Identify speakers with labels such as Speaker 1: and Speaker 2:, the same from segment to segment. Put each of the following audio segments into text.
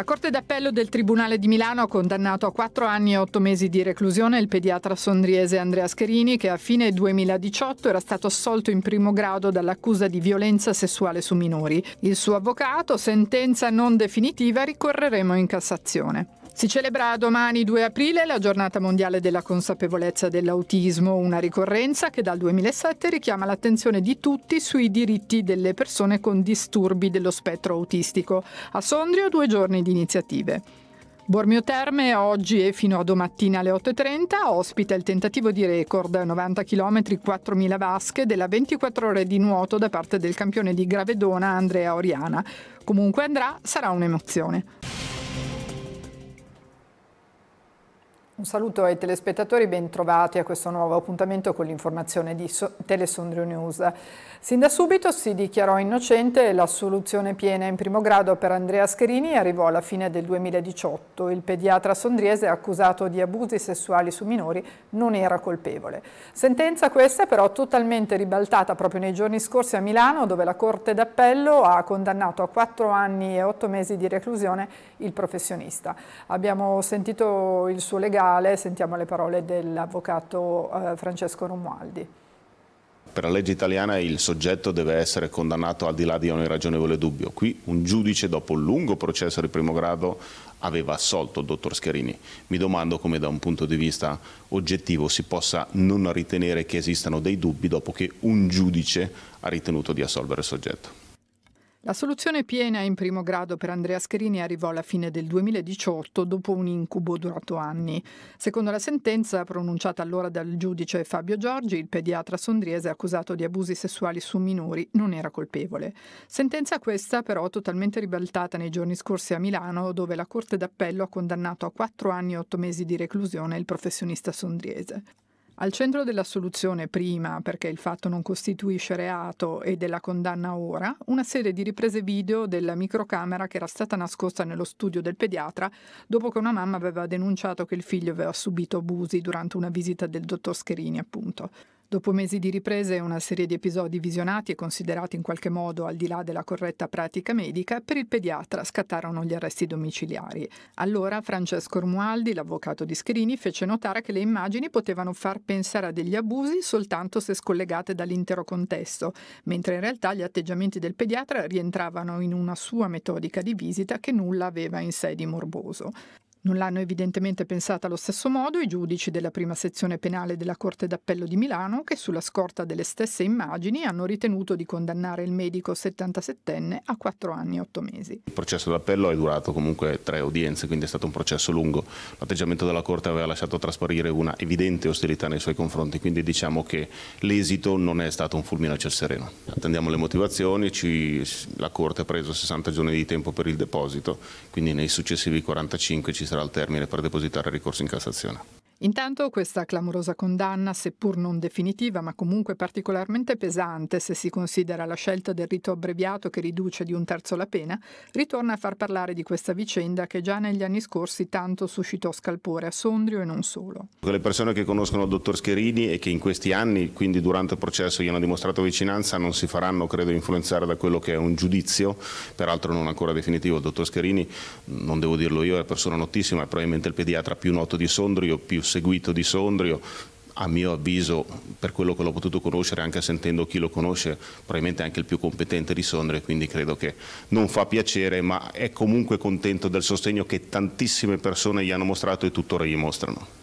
Speaker 1: La Corte d'Appello del Tribunale di Milano ha condannato a 4 anni e 8 mesi di reclusione il pediatra sondriese Andrea Scherini che a fine 2018 era stato assolto in primo grado dall'accusa di violenza sessuale su minori. Il suo avvocato, sentenza non definitiva, ricorreremo in Cassazione. Si celebra domani 2 aprile la giornata mondiale della consapevolezza dell'autismo, una ricorrenza che dal 2007 richiama l'attenzione di tutti sui diritti delle persone con disturbi dello spettro autistico. A Sondrio due giorni di iniziative. Bormio Terme oggi e fino a domattina alle 8.30 ospita il tentativo di record 90 km 4.000 vasche della 24 ore di nuoto da parte del campione di Gravedona Andrea Oriana. Comunque andrà, sarà un'emozione. Un saluto ai telespettatori, bentrovati a questo nuovo appuntamento con l'informazione di Telesondrio News. Sin da subito si dichiarò innocente e l'assoluzione piena in primo grado per Andrea Scherini arrivò alla fine del 2018. Il pediatra sondriese accusato di abusi sessuali su minori non era colpevole. Sentenza questa però totalmente ribaltata proprio nei giorni scorsi a Milano dove la Corte d'Appello ha condannato a 4 anni e 8 mesi di reclusione il professionista. Abbiamo sentito il suo legale, sentiamo le parole dell'avvocato eh, Francesco Romualdi
Speaker 2: per la legge italiana il soggetto deve essere condannato al di là di ogni ragionevole dubbio. Qui un giudice, dopo un lungo processo di primo grado, aveva assolto il dottor Scherini. Mi domando come da un punto di vista oggettivo si possa non ritenere che esistano dei dubbi dopo che un giudice ha ritenuto di assolvere il soggetto.
Speaker 1: La soluzione piena in primo grado per Andrea Scherini arrivò alla fine del 2018 dopo un incubo durato anni. Secondo la sentenza pronunciata allora dal giudice Fabio Giorgi, il pediatra sondriese accusato di abusi sessuali su minori non era colpevole. Sentenza questa però totalmente ribaltata nei giorni scorsi a Milano dove la Corte d'Appello ha condannato a 4 anni e 8 mesi di reclusione il professionista sondriese. Al centro dell'assoluzione prima, perché il fatto non costituisce reato, e della condanna ora, una serie di riprese video della microcamera che era stata nascosta nello studio del pediatra dopo che una mamma aveva denunciato che il figlio aveva subito abusi durante una visita del dottor Scherini, appunto. Dopo mesi di riprese e una serie di episodi visionati e considerati in qualche modo al di là della corretta pratica medica, per il pediatra scattarono gli arresti domiciliari. Allora Francesco Romualdi, l'avvocato di Scherini, fece notare che le immagini potevano far pensare a degli abusi soltanto se scollegate dall'intero contesto, mentre in realtà gli atteggiamenti del pediatra rientravano in una sua metodica di visita che nulla aveva in sé di morboso. Non l'hanno evidentemente pensata allo stesso modo i giudici della prima sezione penale della Corte d'Appello di Milano che sulla scorta delle stesse immagini hanno ritenuto di condannare il medico 77enne a 4 anni e 8 mesi.
Speaker 2: Il processo d'appello è durato comunque tre udienze, quindi è stato un processo lungo. L'atteggiamento della Corte aveva lasciato trasparire una evidente ostilità nei suoi confronti, quindi diciamo che l'esito non è stato un fulmine a ciel sereno. Attendiamo le motivazioni, ci... la Corte ha preso 60 giorni di tempo per il deposito, quindi nei successivi 45 ci sarà il termine per depositare ricorso in Cassazione.
Speaker 1: Intanto questa clamorosa condanna, seppur non definitiva, ma comunque particolarmente pesante se si considera la scelta del rito abbreviato che riduce di un terzo la pena, ritorna a far parlare di questa vicenda che già negli anni scorsi tanto suscitò scalpore a Sondrio e non solo.
Speaker 2: Quelle persone che conoscono il dottor Scherini e che in questi anni, quindi durante il processo, gli hanno dimostrato vicinanza, non si faranno, credo, influenzare da quello che è un giudizio, peraltro non ancora definitivo. Il dottor Scherini, non devo dirlo io, è una persona notissima, è probabilmente il pediatra più noto di Sondrio, più seguito di Sondrio, a mio avviso, per quello che l'ho potuto conoscere, anche sentendo chi lo conosce, probabilmente anche il più competente di Sondre, quindi credo che non fa piacere, ma è comunque contento del sostegno che tantissime persone gli hanno mostrato e tuttora gli mostrano.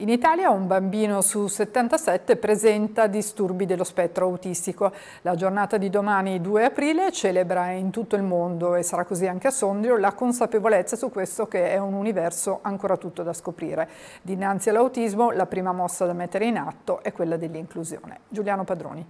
Speaker 1: In Italia un bambino su 77 presenta disturbi dello spettro autistico. La giornata di domani 2 aprile celebra in tutto il mondo e sarà così anche a Sondrio la consapevolezza su questo che è un universo ancora tutto da scoprire. Dinanzi all'autismo la prima mossa da mettere in atto è quella dell'inclusione. Giuliano Padroni.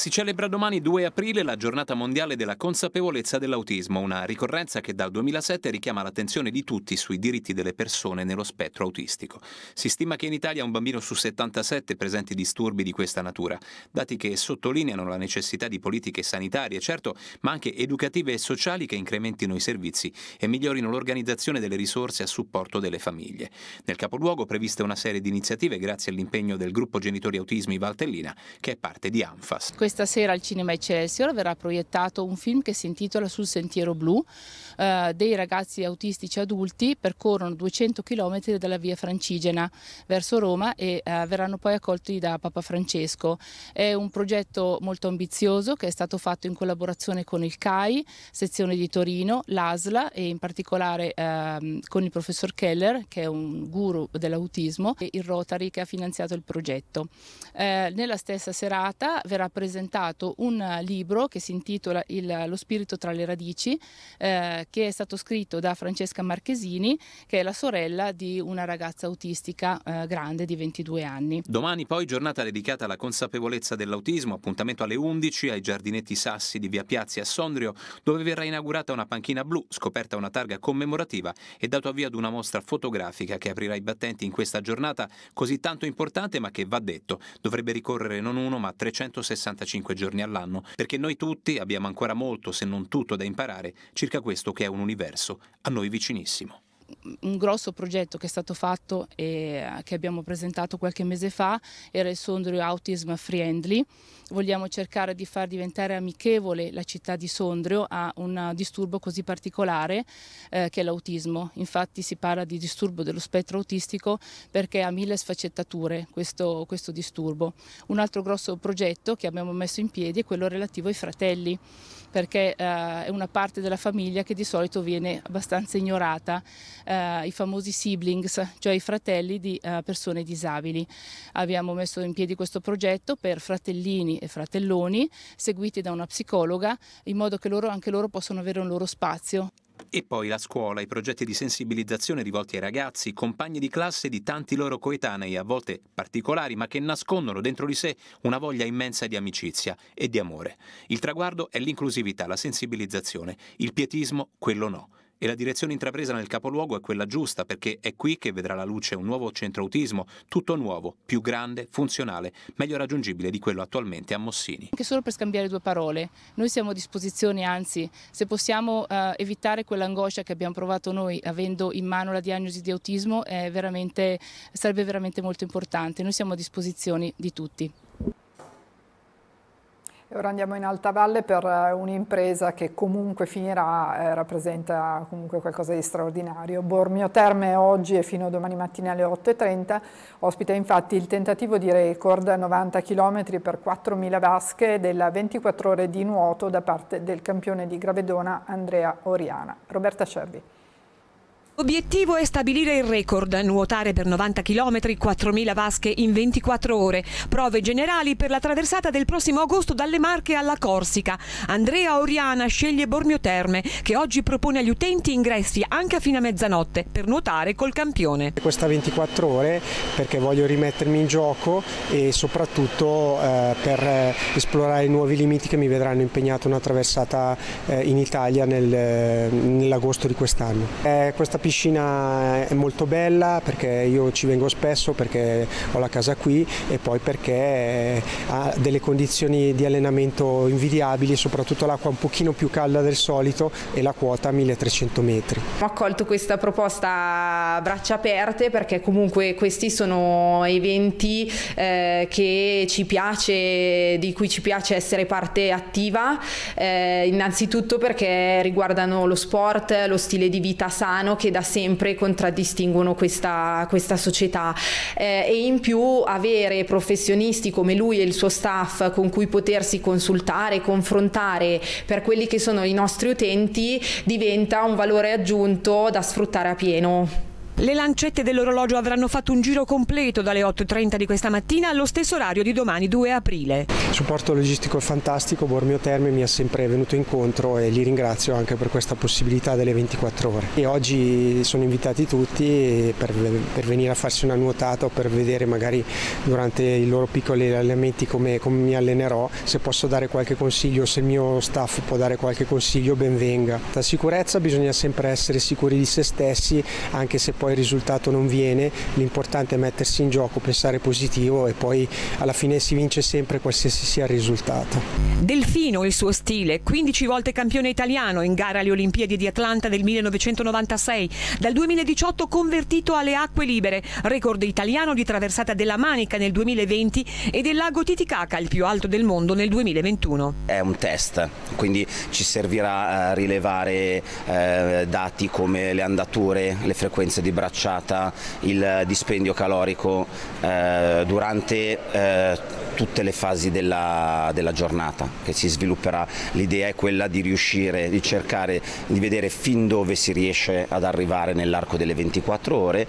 Speaker 3: Si celebra domani 2 aprile la giornata mondiale della consapevolezza dell'autismo, una ricorrenza che dal 2007 richiama l'attenzione di tutti sui diritti delle persone nello spettro autistico. Si stima che in Italia un bambino su 77 presenti disturbi di questa natura, dati che sottolineano la necessità di politiche sanitarie, certo, ma anche educative e sociali che incrementino i servizi e migliorino l'organizzazione delle risorse a supporto delle famiglie. Nel capoluogo previste una serie di iniziative grazie all'impegno del gruppo genitori autismi Valtellina, che è parte di ANFAS.
Speaker 4: Questa sera al Cinema Excelsior verrà proiettato un film che si intitola Sul sentiero blu. Eh, dei ragazzi autistici adulti percorrono 200 km dalla via Francigena verso Roma e eh, verranno poi accolti da Papa Francesco. È un progetto molto ambizioso che è stato fatto in collaborazione con il CAI, sezione di Torino, l'ASLA e in particolare eh, con il professor Keller che è un guru dell'autismo e il Rotary che ha finanziato il progetto. Eh, nella stessa serata verrà presentato presentato un eh, libro che si intitola il, Lo spirito tra le radici, eh, che è stato scritto da Francesca Marchesini, che è la sorella di una ragazza autistica eh, grande di 22 anni.
Speaker 3: Domani poi giornata dedicata alla consapevolezza dell'autismo, appuntamento alle 11 ai giardinetti Sassi di Via Piazzi a Sondrio, dove verrà inaugurata una panchina blu, scoperta una targa commemorativa e dato avvio ad una mostra fotografica che aprirà i battenti in questa giornata così tanto importante ma che, va detto, dovrebbe ricorrere non uno ma 360 365 giorni all'anno, perché noi tutti abbiamo ancora molto, se non tutto, da imparare circa questo che è un universo a noi vicinissimo
Speaker 4: un grosso progetto che è stato fatto e eh, che abbiamo presentato qualche mese fa era il Sondrio Autism Friendly. Vogliamo cercare di far diventare amichevole la città di Sondrio a un disturbo così particolare eh, che è l'autismo. Infatti si parla di disturbo dello spettro autistico perché ha mille sfaccettature questo, questo disturbo. Un altro grosso progetto che abbiamo messo in piedi è quello relativo ai fratelli perché eh, è una parte della famiglia che di solito viene abbastanza ignorata eh, i famosi siblings, cioè i fratelli di eh, persone disabili. Abbiamo messo in piedi questo progetto per fratellini e fratelloni seguiti da una psicologa in modo che loro, anche loro possano avere un loro spazio.
Speaker 3: E poi la scuola, i progetti di sensibilizzazione rivolti ai ragazzi, compagni di classe di tanti loro coetanei, a volte particolari, ma che nascondono dentro di sé una voglia immensa di amicizia e di amore. Il traguardo è l'inclusività, la sensibilizzazione, il pietismo, quello no e la direzione intrapresa nel capoluogo è quella giusta perché è qui che vedrà la luce un nuovo centro autismo, tutto nuovo, più grande, funzionale, meglio raggiungibile di quello attualmente a Mossini.
Speaker 4: Anche solo per scambiare due parole, noi siamo a disposizione, anzi, se possiamo eh, evitare quell'angoscia che abbiamo provato noi avendo in mano la diagnosi di autismo veramente, sarebbe veramente molto importante, noi siamo a disposizione di tutti
Speaker 1: ora andiamo in Alta Valle per eh, un'impresa che comunque finirà, eh, rappresenta comunque qualcosa di straordinario. Bormio Terme oggi e fino a domani mattina alle 8.30 ospita infatti il tentativo di record 90 km per 4.000 vasche della 24 ore di nuoto da parte del campione di Gravedona Andrea Oriana. Roberta Cervi.
Speaker 5: Obiettivo è stabilire il record, nuotare per 90 km 4.000 vasche in 24 ore, prove generali per la traversata del prossimo agosto dalle Marche alla Corsica. Andrea Oriana sceglie Bormio Terme che oggi propone agli utenti ingressi anche
Speaker 6: a fine mezzanotte per nuotare col campione. Questa 24 ore perché voglio rimettermi in gioco e soprattutto eh, per eh, esplorare i nuovi limiti che mi vedranno impegnato una traversata eh, in Italia nel, eh, nell'agosto di quest'anno. Eh, questa piscina è molto bella perché io ci vengo spesso perché ho la casa qui e poi perché ha delle condizioni di allenamento invidiabili, soprattutto l'acqua un pochino più calda del solito e la quota 1300 metri. Ho
Speaker 7: accolto questa proposta a braccia aperte perché comunque questi sono eventi eh, che ci piace, di cui ci piace essere parte attiva, eh, innanzitutto perché riguardano lo sport, lo stile di vita sano che da da sempre contraddistinguono questa, questa società eh, e in più avere professionisti come lui e il suo staff con cui potersi consultare, confrontare per quelli che sono i nostri utenti diventa un valore aggiunto
Speaker 5: da sfruttare a pieno. Le lancette dell'orologio avranno fatto un giro completo dalle 8.30 di questa mattina allo stesso orario di domani 2 aprile.
Speaker 6: Il supporto logistico è fantastico, Bormio Terme mi ha sempre venuto incontro e li ringrazio anche per questa possibilità delle 24 ore. E oggi sono invitati tutti per, per venire a farsi una nuotata o per vedere magari durante i loro piccoli allenamenti come, come mi allenerò, se posso dare qualche consiglio, se il mio staff può dare qualche consiglio ben venga. La sicurezza bisogna sempre essere sicuri di se stessi anche se poi il risultato non viene, l'importante è mettersi in gioco, pensare positivo e poi alla fine si vince sempre qualsiasi sia il risultato.
Speaker 5: Delfino il suo stile, 15 volte campione italiano in gara alle Olimpiadi di Atlanta del 1996, dal 2018 convertito alle acque libere, record italiano di traversata della Manica nel 2020 e del lago Titicaca, il più alto del mondo nel 2021.
Speaker 2: È un test, quindi ci servirà a eh, rilevare eh, dati come le andature, le frequenze di abbracciata il dispendio calorico eh, durante eh, tutte le fasi della, della, giornata che si svilupperà. L'idea è quella di riuscire, di cercare di vedere fin dove si riesce ad arrivare nell'arco delle 24 ore.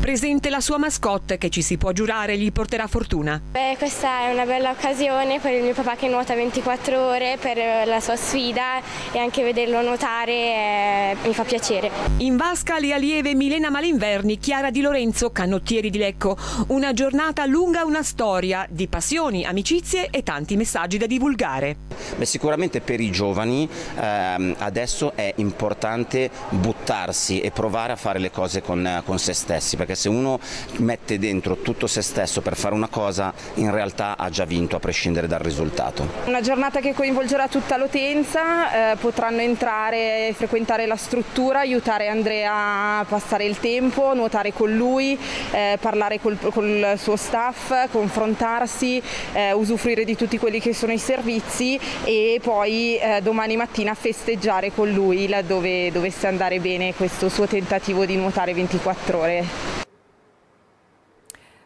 Speaker 5: Presente la sua mascotte che ci si può giurare gli porterà fortuna.
Speaker 8: Beh, questa è una bella occasione per il mio papà che nuota 24 ore per la sua sfida e anche vederlo nuotare eh, mi fa piacere. In
Speaker 5: vasca le allieve Milena Malagna Biennale Inverni Chiara Di Lorenzo, Canottieri di Lecco. Una giornata lunga, una storia di passioni, amicizie e tanti messaggi da divulgare.
Speaker 2: Beh, sicuramente per i giovani ehm, adesso è importante buttarsi e provare a fare le cose con, con se stessi, perché se uno mette dentro tutto se stesso per fare una cosa, in realtà ha già vinto a prescindere dal risultato.
Speaker 7: Una giornata che coinvolgerà tutta l'utenza, eh, potranno entrare, frequentare la struttura, aiutare Andrea a passare il tempo tempo, nuotare con lui, eh, parlare col, col, suo staff, confrontarsi, eh, usufruire di tutti quelli che sono i servizi e poi eh, domani mattina festeggiare con lui laddove dovesse andare bene questo suo
Speaker 1: tentativo di nuotare 24 ore.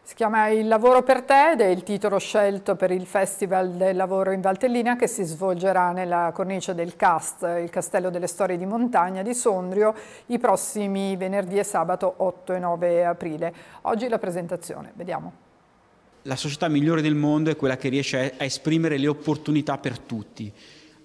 Speaker 1: Si chiama Il lavoro per te ed è il titolo scelto per il Festival del lavoro in Valtellina che si svolgerà nella cornice del CAST, il Castello delle Storie di Montagna di Sondrio, i prossimi venerdì e sabato 8 e 9 aprile. Oggi la presentazione, vediamo.
Speaker 9: La società migliore del mondo è quella che riesce a esprimere le opportunità per tutti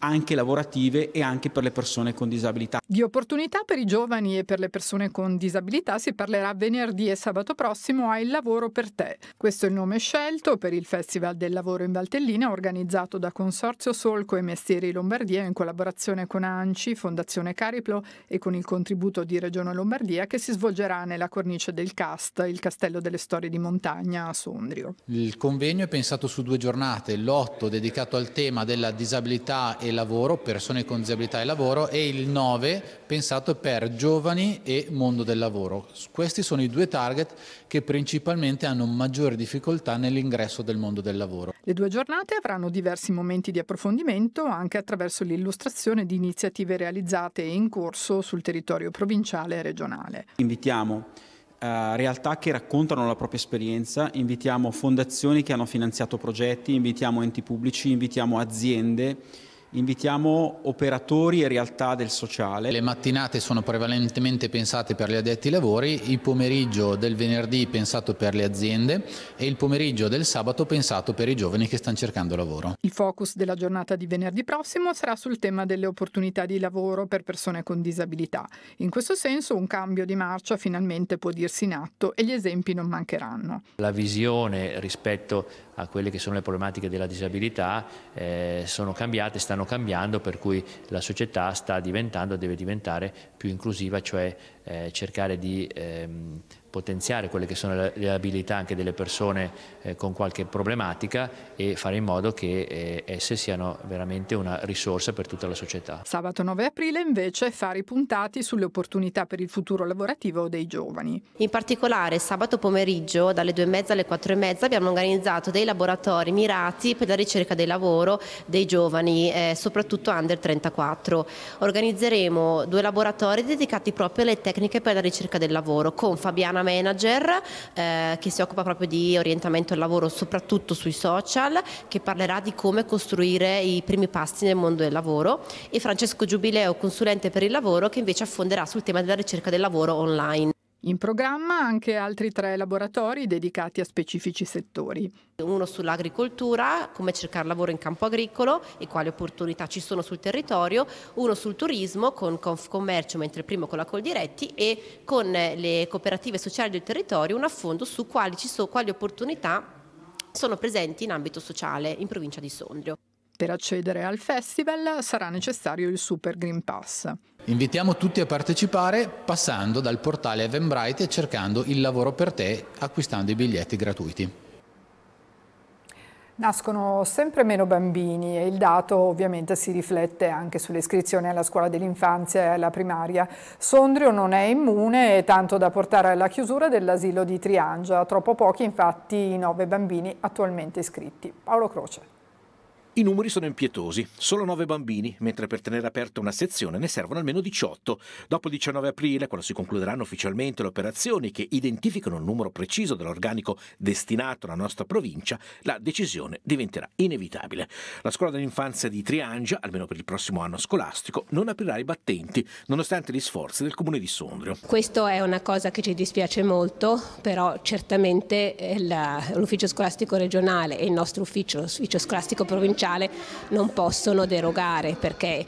Speaker 1: anche lavorative e anche per le persone con disabilità. Di opportunità per i giovani e per le persone con disabilità si parlerà venerdì e sabato prossimo a Il Lavoro per Te. Questo è il nome scelto per il Festival del Lavoro in Valtellina organizzato da Consorzio Solco e Mestieri Lombardia in collaborazione con ANCI, Fondazione Cariplo e con il contributo di Regione Lombardia che si svolgerà nella cornice del CAST, il Castello delle Storie di Montagna a Sondrio. Il convegno è pensato su due giornate, l'otto dedicato al tema della disabilità e lavoro, persone con disabilità e lavoro e il 9 pensato per giovani e mondo del lavoro. Questi sono i due target che principalmente hanno maggiore difficoltà nell'ingresso del mondo del lavoro. Le due giornate avranno diversi momenti di approfondimento anche attraverso l'illustrazione di iniziative realizzate e in corso sul territorio provinciale e regionale.
Speaker 9: Invitiamo Uh, realtà che raccontano la propria esperienza, invitiamo fondazioni che hanno finanziato progetti, invitiamo enti pubblici, invitiamo aziende
Speaker 1: Invitiamo operatori e realtà del sociale. Le mattinate sono prevalentemente pensate per gli addetti ai lavori, il pomeriggio del venerdì pensato per le aziende e il pomeriggio del sabato pensato per i giovani che stanno cercando lavoro. Il focus della giornata di venerdì prossimo sarà sul tema delle opportunità di lavoro per persone con disabilità. In questo senso un cambio di marcia finalmente può dirsi in atto e gli esempi non mancheranno.
Speaker 4: La visione rispetto a quelle che sono le problematiche della disabilità eh, sono cambiate, stanno cambiando, per cui la società sta diventando, deve diventare più inclusiva, cioè eh, cercare di ehm, potenziare quelle che sono le abilità anche delle persone eh, con qualche problematica e fare in modo che eh, esse siano veramente una risorsa per tutta la società.
Speaker 1: Sabato 9 aprile invece fare i puntati sulle opportunità per il futuro
Speaker 10: lavorativo dei giovani. In particolare sabato pomeriggio dalle e mezza alle e mezza abbiamo organizzato dei laboratori mirati per la ricerca del lavoro dei giovani, eh, soprattutto under 34. Organizzeremo due laboratori dedicati proprio alle tecniche per la ricerca del lavoro con Fabiana una manager eh, che si occupa proprio di orientamento al lavoro, soprattutto sui social, che parlerà di come costruire i primi passi nel mondo del lavoro e Francesco Giubileo, consulente per il lavoro, che invece affonderà sul tema della ricerca del lavoro online. In programma anche altri tre laboratori dedicati a specifici settori. Uno sull'agricoltura, come cercare lavoro in campo agricolo e quali opportunità ci sono sul territorio, uno sul turismo con Confcommercio, mentre primo con la Coldiretti e con le cooperative sociali del territorio un affondo su quali, ci so, quali opportunità sono presenti in ambito sociale in provincia di Sondrio.
Speaker 1: Per accedere al festival sarà necessario il Super Green Pass. Invitiamo tutti a partecipare passando dal portale Eventbrite e cercando il lavoro per te acquistando i biglietti gratuiti. Nascono sempre meno bambini e il dato ovviamente si riflette anche sull'iscrizione alla scuola dell'infanzia e alla primaria. Sondrio non è immune, tanto da portare alla chiusura dell'asilo di Triangia. Troppo pochi infatti i nove bambini attualmente iscritti. Paolo Croce.
Speaker 9: I numeri sono impietosi, solo 9 bambini, mentre per tenere aperta una sezione ne servono almeno 18. Dopo il 19 aprile, quando si concluderanno ufficialmente le operazioni che identificano il numero preciso dell'organico destinato alla nostra provincia, la decisione diventerà inevitabile. La scuola dell'infanzia di Triangia, almeno per il prossimo anno scolastico, non aprirà i battenti, nonostante gli sforzi del comune di Sondrio.
Speaker 8: Questo è una cosa che ci dispiace molto, però certamente eh, l'ufficio scolastico regionale e il nostro ufficio, l'ufficio scolastico provinciale sociale non possono derogare perché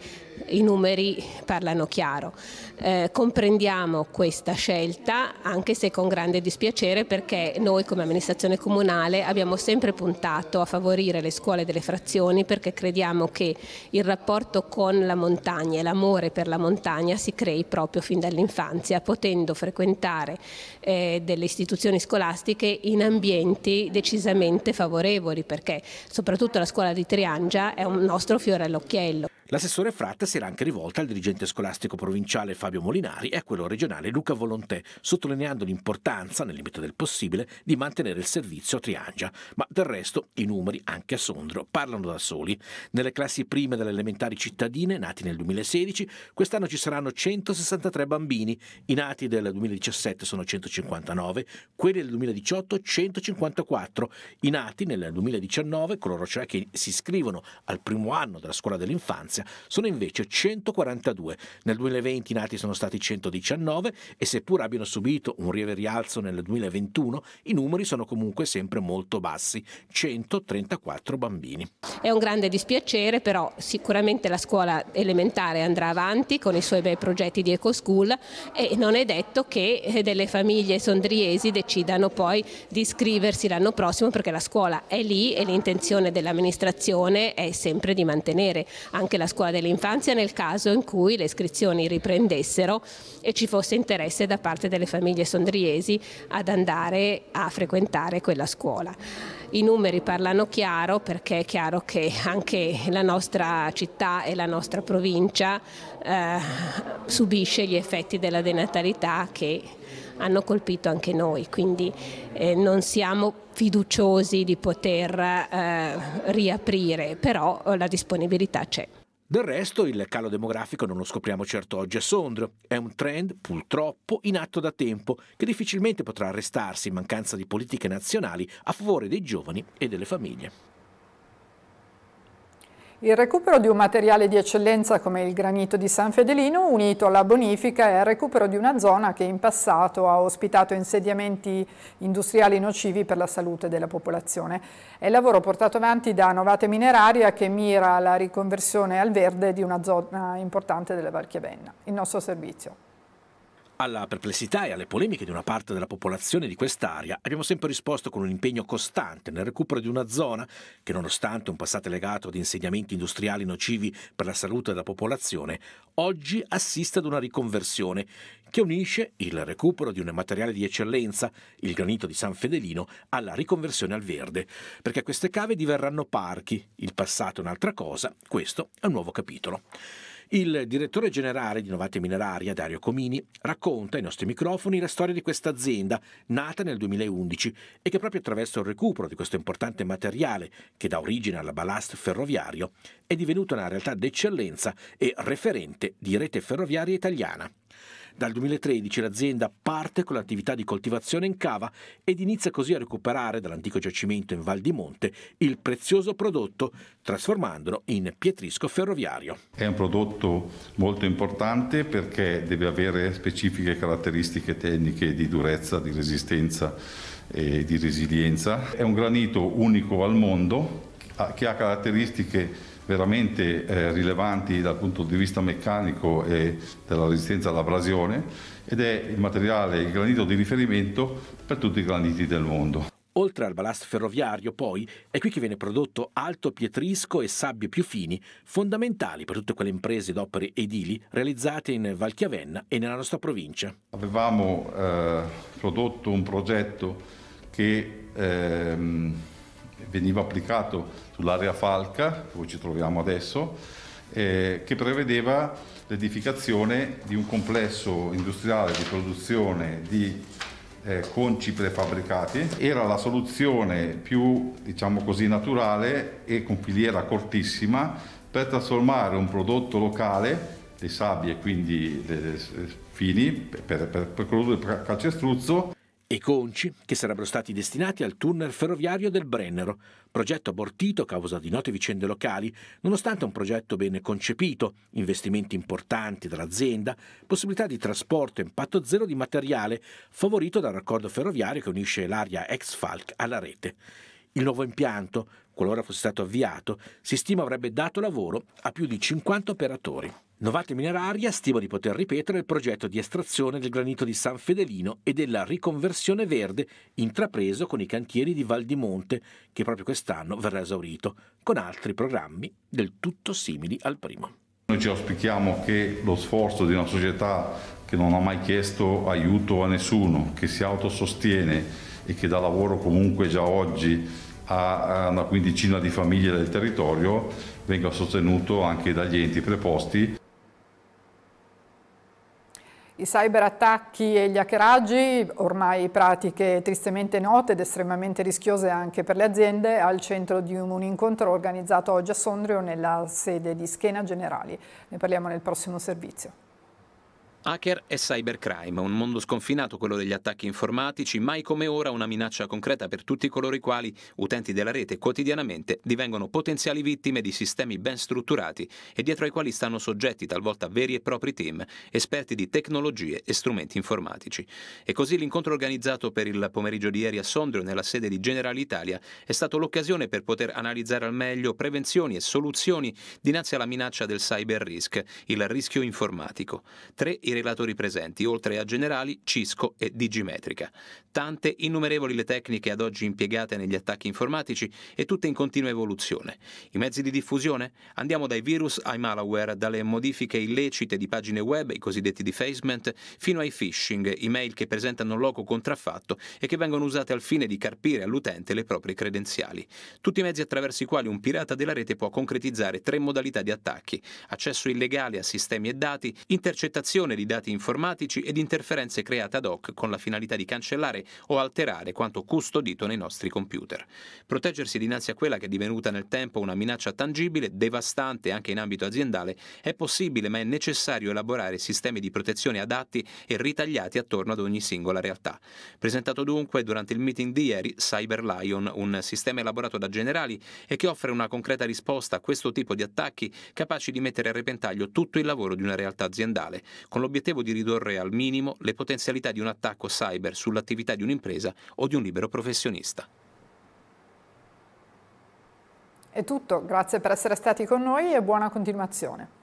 Speaker 8: i numeri parlano chiaro. Eh, comprendiamo questa scelta anche se con grande dispiacere perché noi come amministrazione comunale abbiamo sempre puntato a favorire le scuole delle frazioni perché crediamo che il rapporto con la montagna e l'amore per la montagna si crei proprio fin dall'infanzia potendo frequentare eh, delle istituzioni scolastiche in ambienti decisamente favorevoli perché soprattutto la scuola di Triangia è un nostro fiore all'occhiello.
Speaker 9: L'assessore Fratta si era anche rivolta al dirigente scolastico provinciale Fabio Molinari e a quello regionale Luca Volontè, sottolineando l'importanza, nel limite del possibile, di mantenere il servizio a Triangia. Ma del resto i numeri, anche a Sondrio, parlano da soli. Nelle classi prime delle elementari cittadine, nati nel 2016, quest'anno ci saranno 163 bambini. I nati del 2017 sono 159, quelli del 2018 154. I nati nel 2019, coloro cioè che si iscrivono al primo anno della scuola dell'infanzia, Venezia. Sono invece 142. Nel 2020 i nati sono stati 119 e seppur abbiano subito un lieve rialzo nel 2021, i numeri sono comunque sempre molto bassi, 134 bambini.
Speaker 8: È un grande dispiacere, però sicuramente la scuola elementare andrà avanti con i suoi bei progetti di Eco School e non è detto che eh, delle famiglie sondriesi decidano poi di iscriversi l'anno prossimo perché la scuola è lì e l'intenzione dell'amministrazione è sempre di mantenere anche la della scuola dell'infanzia nel caso in cui le iscrizioni riprendessero e ci fosse interesse da parte delle famiglie sondriesi ad andare a frequentare quella scuola. I numeri parlano chiaro perché è chiaro che anche la nostra città e la nostra provincia eh, subisce gli effetti della denatalità che hanno colpito anche noi, quindi eh, non siamo fiduciosi di poter eh, riaprire, però la disponibilità c'è.
Speaker 9: Del resto il calo demografico non lo scopriamo certo oggi a Sondrio, è un trend purtroppo in atto da tempo che difficilmente potrà arrestarsi in mancanza di politiche nazionali a favore dei giovani e delle famiglie.
Speaker 1: Il recupero di un materiale di eccellenza come il granito di San Fedelino unito alla bonifica e al recupero di una zona che in passato ha ospitato insediamenti industriali nocivi per la salute della popolazione. È il lavoro portato avanti da Novate Mineraria che mira alla riconversione al verde di una zona importante della Valchiavenna. Il nostro servizio.
Speaker 9: Alla perplessità e alle polemiche di una parte della popolazione di quest'area abbiamo sempre risposto con un impegno costante nel recupero di una zona che, nonostante un passato legato ad insediamenti industriali nocivi per la salute della popolazione, oggi assiste ad una riconversione che unisce il recupero di un materiale di eccellenza, il granito di San Fedelino, alla riconversione al verde, perché queste cave diverranno parchi. Il passato è un'altra cosa, questo è un nuovo capitolo. Il direttore generale di Novate Mineraria, Dario Comini, racconta ai nostri microfoni la storia di questa azienda, nata nel 2011 e che proprio attraverso il recupero di questo importante materiale che dà origine alla ballast ferroviario è divenuta una realtà d'eccellenza e referente di rete ferroviaria italiana. Dal 2013 l'azienda parte con l'attività di coltivazione in cava ed inizia così a recuperare dall'antico giacimento in Val di Monte il prezioso prodotto, trasformandolo in pietrisco ferroviario.
Speaker 11: È un prodotto molto importante perché deve avere specifiche caratteristiche tecniche di durezza, di resistenza e di resilienza. È un granito unico al mondo che ha caratteristiche veramente eh, rilevanti dal punto di vista meccanico e della resistenza all'abrasione ed è il materiale, il granito di riferimento per tutti i graniti del mondo. Oltre al ballast ferroviario,
Speaker 9: poi, è qui che viene prodotto alto pietrisco e sabbie più fini, fondamentali per tutte quelle imprese ed opere edili realizzate in Valchiavenna e nella nostra provincia.
Speaker 11: Avevamo eh, prodotto un progetto che ehm, veniva applicato sull'area Falca, dove ci troviamo adesso, eh, che prevedeva l'edificazione di un complesso industriale di produzione di eh, conci prefabbricati. Era la soluzione più, diciamo così, naturale e con filiera cortissima per trasformare un prodotto locale, le sabbie quindi le, le fini, per, per, per calcestruzzo, e conci che sarebbero stati destinati al tunnel ferroviario del
Speaker 9: Brennero, progetto abortito a causa di note vicende locali, nonostante un progetto ben concepito, investimenti importanti dell'azienda, possibilità di trasporto a impatto zero di materiale, favorito dal raccordo ferroviario che unisce l'area ex Falc alla rete. Il nuovo impianto, qualora fosse stato avviato, si stima avrebbe dato lavoro a più di 50 operatori. Novate Mineraria stima di poter ripetere il progetto di estrazione del granito di San Fedelino e della riconversione verde intrapreso con i cantieri di Val di Monte, che proprio quest'anno verrà esaurito, con altri programmi del tutto simili al primo.
Speaker 11: Noi ci auspichiamo che lo sforzo di una società che non ha mai chiesto aiuto a nessuno, che si autosostiene e che dà lavoro comunque già oggi a una quindicina di famiglie del territorio, venga sostenuto anche dagli enti preposti.
Speaker 1: I cyberattacchi e gli hackeraggi, ormai pratiche tristemente note ed estremamente rischiose anche per le aziende, al centro di un incontro organizzato oggi a Sondrio nella sede di Schena Generali. Ne parliamo nel prossimo servizio.
Speaker 3: Hacker e cybercrime, un mondo sconfinato quello degli attacchi informatici, mai come ora una minaccia concreta per tutti coloro i quali, utenti della rete quotidianamente, divengono potenziali vittime di sistemi ben strutturati e dietro ai quali stanno soggetti talvolta veri e propri team, esperti di tecnologie e strumenti informatici. E così l'incontro organizzato per il pomeriggio di ieri a Sondrio nella sede di General Italia è stato l'occasione per poter analizzare al meglio prevenzioni e soluzioni dinanzi alla minaccia del cyber risk, il rischio informatico. Tre i relatori presenti, oltre a Generali, Cisco e Digimetrica. Tante, innumerevoli le tecniche ad oggi impiegate negli attacchi informatici e tutte in continua evoluzione. I mezzi di diffusione? Andiamo dai virus ai malware, dalle modifiche illecite di pagine web, i cosiddetti defacement, fino ai phishing, email che presentano logo contraffatto e che vengono usate al fine di carpire all'utente le proprie credenziali. Tutti i mezzi attraverso i quali un pirata della rete può concretizzare tre modalità di attacchi: accesso illegale a sistemi e dati, intercettazione di di dati informatici ed interferenze create ad hoc con la finalità di cancellare o alterare quanto custodito nei nostri computer. Proteggersi dinanzi a quella che è divenuta nel tempo una minaccia tangibile, devastante anche in ambito aziendale, è possibile ma è necessario elaborare sistemi di protezione adatti e ritagliati attorno ad ogni singola realtà. Presentato dunque durante il meeting di ieri CyberLion, un sistema elaborato da generali e che offre una concreta risposta a questo tipo di attacchi capaci di mettere a repentaglio tutto il lavoro di una realtà aziendale, con l'obiettivo l'obiettivo di ridurre al minimo le potenzialità di un attacco cyber sull'attività di un'impresa o di un libero professionista.
Speaker 1: È tutto, grazie per essere stati con noi e buona continuazione.